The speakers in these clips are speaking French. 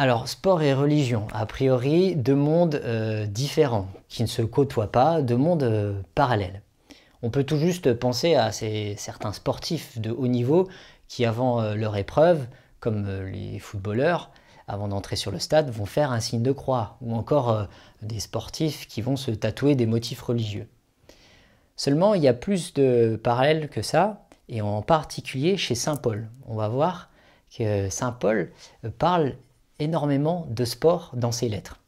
Alors, sport et religion, a priori, deux mondes euh, différents, qui ne se côtoient pas, deux mondes euh, parallèles. On peut tout juste penser à ces, certains sportifs de haut niveau qui, avant euh, leur épreuve, comme les footballeurs, avant d'entrer sur le stade, vont faire un signe de croix, ou encore des sportifs qui vont se tatouer des motifs religieux. Seulement, il y a plus de parallèles que ça, et en particulier chez Saint Paul. On va voir que Saint Paul parle énormément de sport dans ses lettres.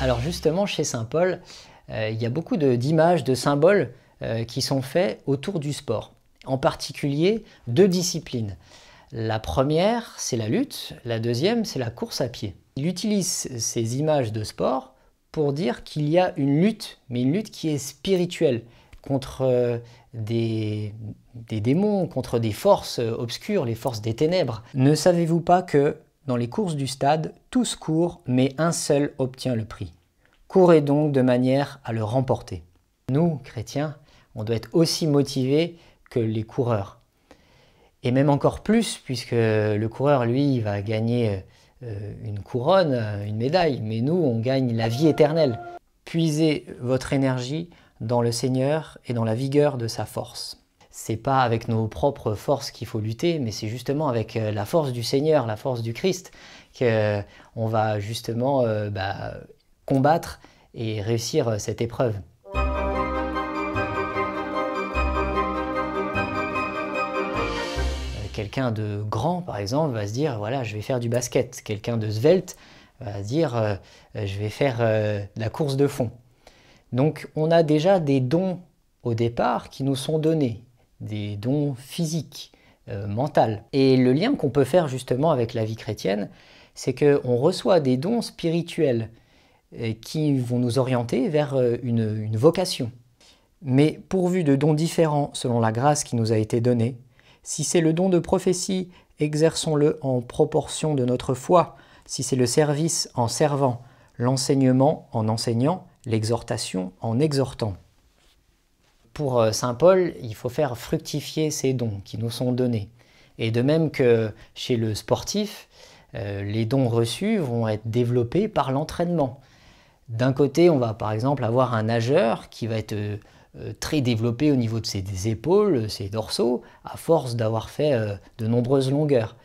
Alors justement, chez Saint Paul, euh, il y a beaucoup d'images, de, symboles euh, qui sont faits autour du sport, en particulier deux disciplines. La première, c'est la lutte, la deuxième, c'est la course à pied. Il utilise ces images de sport pour dire qu'il y a une lutte, mais une lutte qui est spirituelle, contre euh, des, des, démons, contre des forces obscures, les forces des ténèbres. Ne savez-vous pas que dans les courses du stade, tous courent, mais un seul obtient le prix Courez donc de manière à le remporter. Nous, chrétiens, on doit être aussi motivé que les coureurs. Et même encore plus, puisque le coureur, lui, il va gagner euh, une couronne, euh, une médaille, mais nous, on gagne la vie éternelle. Puisez votre énergie dans le Seigneur et dans la vigueur de sa force. C'est pas avec nos propres forces qu'il faut lutter, mais c'est justement avec euh, la force du Seigneur, la force du Christ, qu'on va justement bah, combattre et réussir cette épreuve. Quelqu'un de grand, par exemple, va se dire, voilà, je vais faire du basket. Quelqu'un de svelte va se dire, euh, euh, je vais faire euh, de la course de fond. Donc on a déjà des dons au départ qui nous sont donnés, des dons physiques, mentaux. Et le lien qu'on peut faire justement avec la vie chrétienne, c'est qu'on reçoit des dons spirituels qui vont nous orienter vers une, une vocation. Mais pourvu de dons différents selon la grâce qui nous a été donnée, si c'est le don de prophétie, exerçons-le en proportion de notre foi. Si c'est le service, en servant. L'enseignement, en enseignant. L'exhortation, en exhortant. Pour euh, Saint Paul, il faut faire fructifier ces dons qui nous sont donnés. Et de même que chez le sportif, euh, les dons reçus vont être développés par l'entraînement. D'un côté, on va par exemple avoir un nageur qui va être euh, euh, très développé au niveau de ses épaules, ses dorsaux, à force d'avoir fait euh, de nombreuses longueurs.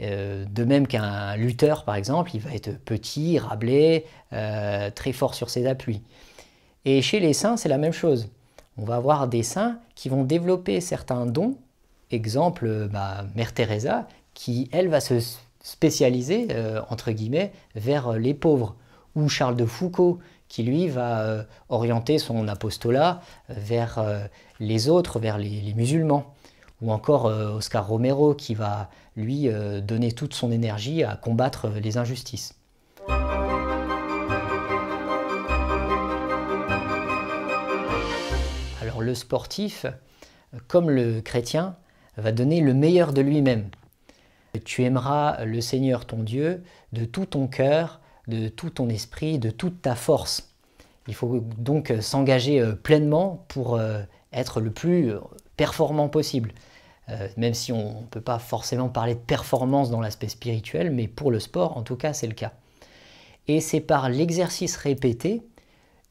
Euh, de même qu'un lutteur, par exemple, il va être petit, rablé, très fort sur ses appuis. Et chez les saints, c'est la même chose. On va avoir des saints qui vont développer certains dons. Exemple, bah, Mère Teresa, qui, elle, va se spécialiser, entre guillemets, vers les pauvres. Ou Charles de Foucault, qui lui va euh, orienter son apostolat euh, vers euh, les autres, vers les, musulmans. Ou encore Oscar Romero qui va lui donner toute son énergie à combattre les injustices. Alors le sportif, comme le chrétien, va donner le meilleur de lui-même. Tu aimeras le Seigneur ton Dieu de tout ton cœur, de tout ton esprit, de toute ta force. Il faut donc euh, s'engager euh, pleinement pour euh, être le plus performant possible. Même si on ne peut pas forcément parler de performance dans l'aspect spirituel, mais pour le sport, en tout cas, c'est le cas. Et c'est par l'exercice répété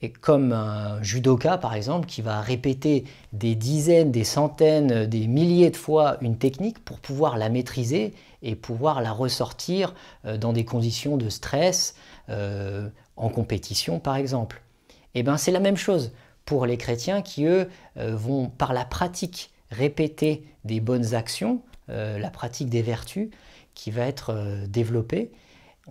et comme un judoka, par exemple, qui va répéter des dizaines, des centaines, des milliers de fois une technique pour pouvoir la maîtriser et pouvoir la ressortir euh, dans des conditions de stress, euh, en compétition, par exemple. Et eh bien, c'est la même chose pour les chrétiens qui, eux, euh, vont, par la pratique, répéter des bonnes actions, la pratique des vertus qui va être développée.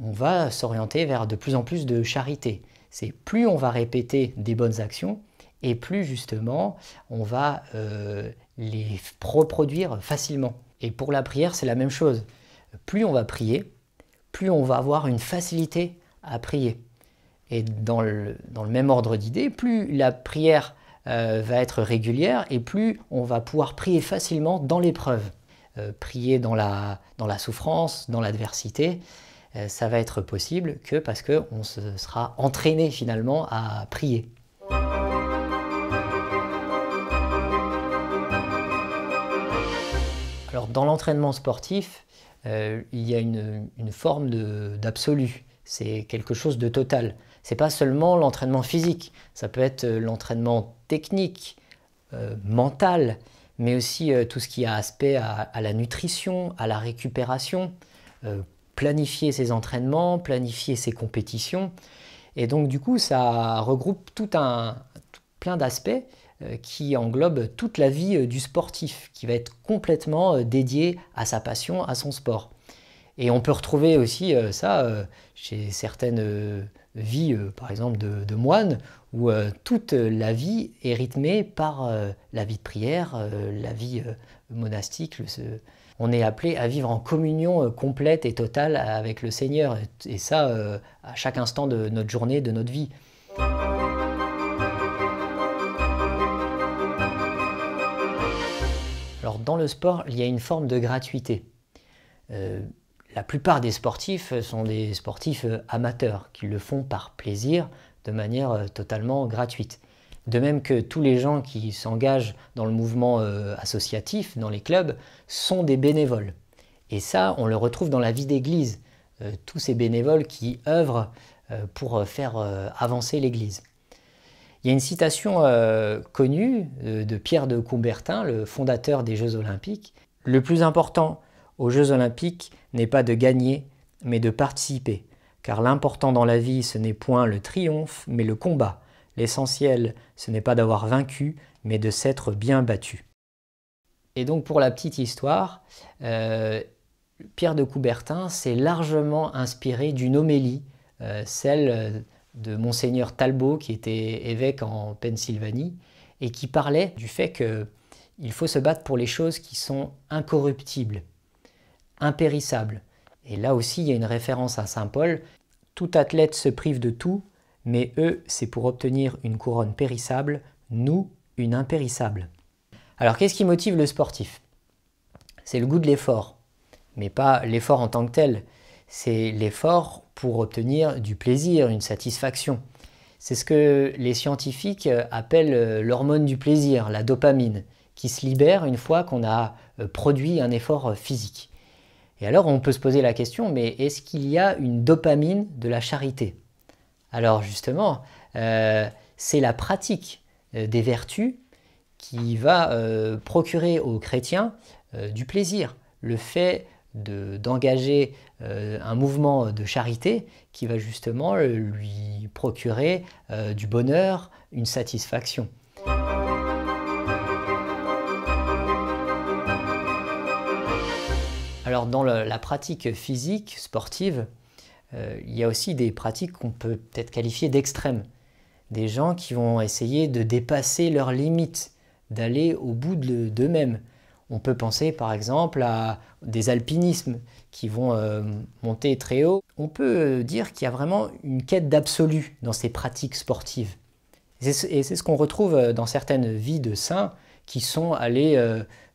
On va s'orienter vers de plus en plus de charité c'est plus on va répéter des bonnes actions et plus justement on va euh, les reproduire facilement. Et pour la prière, c'est la même chose. Plus on va prier, plus on va avoir une facilité à prier. Et dans le, même ordre d'idée, plus la prière euh, va être régulière et plus on va pouvoir prier facilement dans l'épreuve. Euh, prier dans la souffrance, dans l'adversité, euh, ça va être possible que parce qu'on se sera entraîné finalement à prier. Alors dans l'entraînement sportif, euh, il y a une, forme d'absolu. C'est quelque chose de total. C'est pas seulement l'entraînement physique. Ça peut être euh, l'entraînement technique, mental, mais aussi tout ce qui a aspect à, à, la nutrition, à la récupération, planifier ses entraînements, planifier ses compétitions. Et donc du coup, ça regroupe tout un plein d'aspects euh, qui englobent toute la vie euh, du sportif, qui va être complètement euh, dédié à sa passion, à son sport. Et on peut retrouver aussi ça chez certaines vies, par exemple de, moines, où toute la vie est rythmée par la vie de prière, la vie monastique, le, on est appelé à vivre en communion euh, complète et totale avec le Seigneur, et ça euh, à chaque instant de notre journée, de notre vie. Alors dans le sport, il y a une forme de gratuité. Euh, la plupart des sportifs sont des sportifs amateurs qui le font par plaisir, de manière totalement gratuite. De même que tous les gens qui s'engagent dans le mouvement euh, associatif, dans les clubs, sont des bénévoles. Et ça, on le retrouve dans la vie d'Église, euh, tous ces bénévoles qui œuvrent euh, pour faire avancer l'Église. Il y a une citation connue de Pierre de Coubertin, le fondateur des Jeux olympiques. Le plus important aux Jeux olympiques n'est pas de gagner, mais de participer. Car l'important dans la vie, ce n'est point le triomphe, mais le combat L'essentiel, ce n'est pas d'avoir vaincu, mais de s'être bien battu. Et donc pour la petite histoire, euh, Pierre de Coubertin s'est largement inspiré d'une homélie, euh, celle euh, de monseigneur Talbot qui était évêque en Pennsylvanie et qui parlait du fait qu'il faut se battre pour les choses qui sont incorruptibles, impérissables. Et là aussi, il y a une référence à Saint Paul. Tout athlète se prive de tout mais eux, c'est pour obtenir une couronne périssable, nous, une impérissable. Alors qu'est-ce qui motive le sportif C'est le goût de l'effort, mais pas l'effort en tant que tel, c'est l'effort pour obtenir du plaisir, une satisfaction. C'est ce que les scientifiques euh, appellent euh, l'hormone du plaisir, la dopamine, qui se libère une fois qu'on a euh, produit un effort physique. Et alors on peut se poser la question, mais est-ce qu'il y a une dopamine de la charité alors justement, euh, c'est la pratique euh, des vertus qui va euh, procurer aux chrétiens du plaisir. Le fait d'engager un mouvement de charité qui va justement lui procurer du bonheur, une satisfaction. Alors dans la pratique physique sportive, euh, il y a aussi des pratiques qu'on peut peut-être qualifier d'extrêmes. Des gens qui vont essayer de dépasser leurs limites, d'aller au bout d'eux-mêmes. On peut penser par exemple à des alpinismes qui vont euh, monter très haut. On peut euh, dire qu'il y a vraiment une quête d'absolu dans ces pratiques sportives. Et c'est ce qu'on retrouve dans certaines vies de saints qui sont allés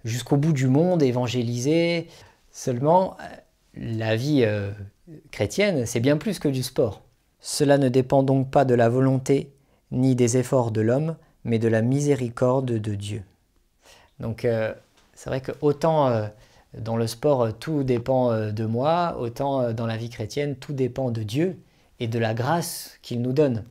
jusqu'au bout du monde, évangéliser. Seulement, la vie chrétienne, c'est bien plus que du sport. Cela ne dépend donc pas de la volonté ni des efforts de l'homme, mais de la miséricorde de Dieu. Donc euh, c'est vrai que autant euh, dans le sport euh, tout dépend de moi, autant dans la vie chrétienne tout dépend de Dieu et de la grâce qu'il nous donne.